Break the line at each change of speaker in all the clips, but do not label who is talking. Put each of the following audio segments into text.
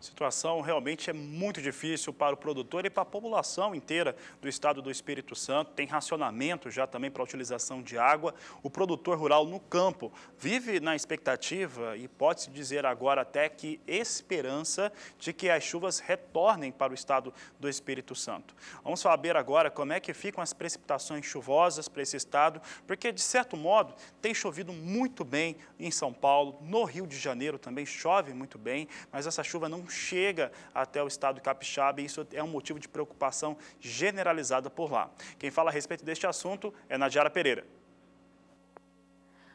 Situação realmente é muito difícil para o produtor e para a população inteira do estado do Espírito Santo. Tem racionamento já também para a utilização de água. O produtor rural no campo vive na expectativa e pode-se dizer agora até que esperança de que as chuvas retornem para o estado do Espírito Santo. Vamos saber agora como é que ficam as precipitações chuvosas para esse estado, porque de certo modo tem chovido muito bem em São Paulo, no Rio de Janeiro também chove muito bem, mas essa chuva não chega até o estado capixaba e isso é um motivo de preocupação generalizada por lá. Quem fala a respeito deste assunto é Nadiara Pereira.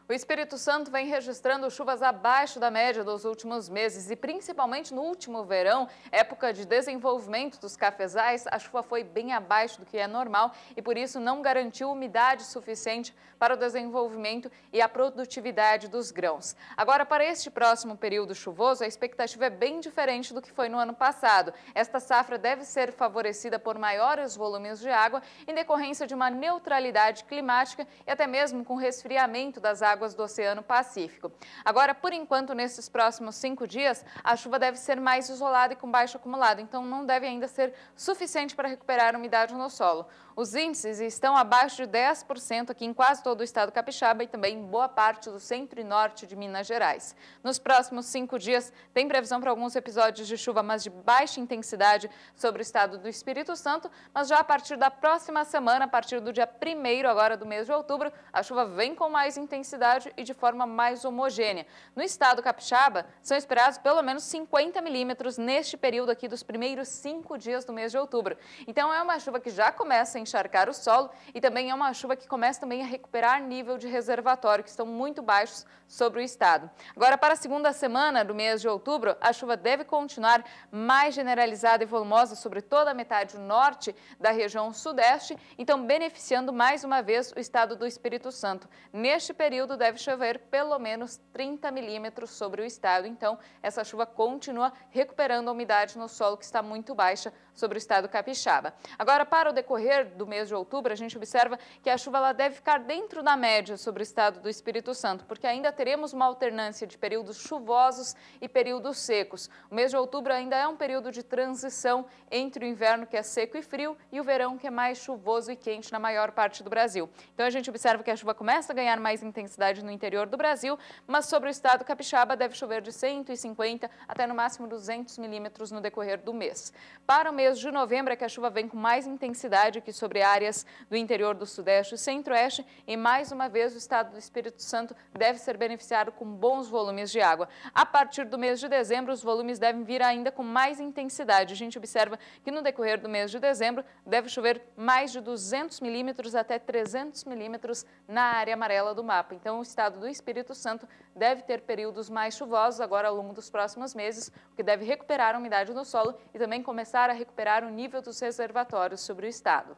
O Espírito Santo vem registrando chuvas abaixo da média dos últimos meses e principalmente no último verão, época de desenvolvimento dos cafezais, a chuva foi bem abaixo do que é normal e por isso não garantiu umidade suficiente para o desenvolvimento e a produtividade dos grãos. Agora, para este próximo período chuvoso, a expectativa é bem diferente do que foi no ano passado. Esta safra deve ser favorecida por maiores volumes de água em decorrência de uma neutralidade climática e até mesmo com resfriamento das águas águas do Oceano Pacífico. Agora, por enquanto, nesses próximos cinco dias, a chuva deve ser mais isolada e com baixo acumulado, então não deve ainda ser suficiente para recuperar a umidade no solo. Os índices estão abaixo de 10% aqui em quase todo o estado capixaba e também em boa parte do centro e norte de Minas Gerais. Nos próximos cinco dias, tem previsão para alguns episódios de chuva, mas de baixa intensidade sobre o estado do Espírito Santo, mas já a partir da próxima semana, a partir do dia 1 agora do mês de outubro, a chuva vem com mais intensidade e de forma mais homogênea. No estado capixaba, são esperados pelo menos 50 milímetros neste período aqui dos primeiros cinco dias do mês de outubro. Então é uma chuva que já começa em encharcar o solo e também é uma chuva que começa também a recuperar nível de reservatório, que estão muito baixos sobre o estado. Agora, para a segunda semana do mês de outubro, a chuva deve continuar mais generalizada e volumosa sobre toda a metade norte da região sudeste, então beneficiando mais uma vez o estado do Espírito Santo. Neste período, deve chover pelo menos 30 milímetros sobre o estado, então essa chuva continua recuperando a umidade no solo que está muito baixa sobre o estado capixaba. Agora, para o decorrer do mês de outubro, a gente observa que a chuva ela deve ficar dentro da média sobre o estado do Espírito Santo, porque ainda teremos uma alternância de períodos chuvosos e períodos secos. O mês de outubro ainda é um período de transição entre o inverno, que é seco e frio, e o verão, que é mais chuvoso e quente na maior parte do Brasil. Então a gente observa que a chuva começa a ganhar mais intensidade no interior do Brasil, mas sobre o estado capixaba deve chover de 150 até no máximo 200 milímetros no decorrer do mês. Para o mês de novembro é que a chuva vem com mais intensidade, que sobre áreas do interior do Sudeste e Centro-Oeste. E mais uma vez, o estado do Espírito Santo deve ser beneficiado com bons volumes de água. A partir do mês de dezembro, os volumes devem vir ainda com mais intensidade. A gente observa que no decorrer do mês de dezembro deve chover mais de 200 milímetros até 300 milímetros na área amarela do mapa. Então, o estado do Espírito Santo deve ter períodos mais chuvosos agora ao longo dos próximos meses, o que deve recuperar a umidade do solo e também começar a recuperar o nível dos reservatórios sobre o estado.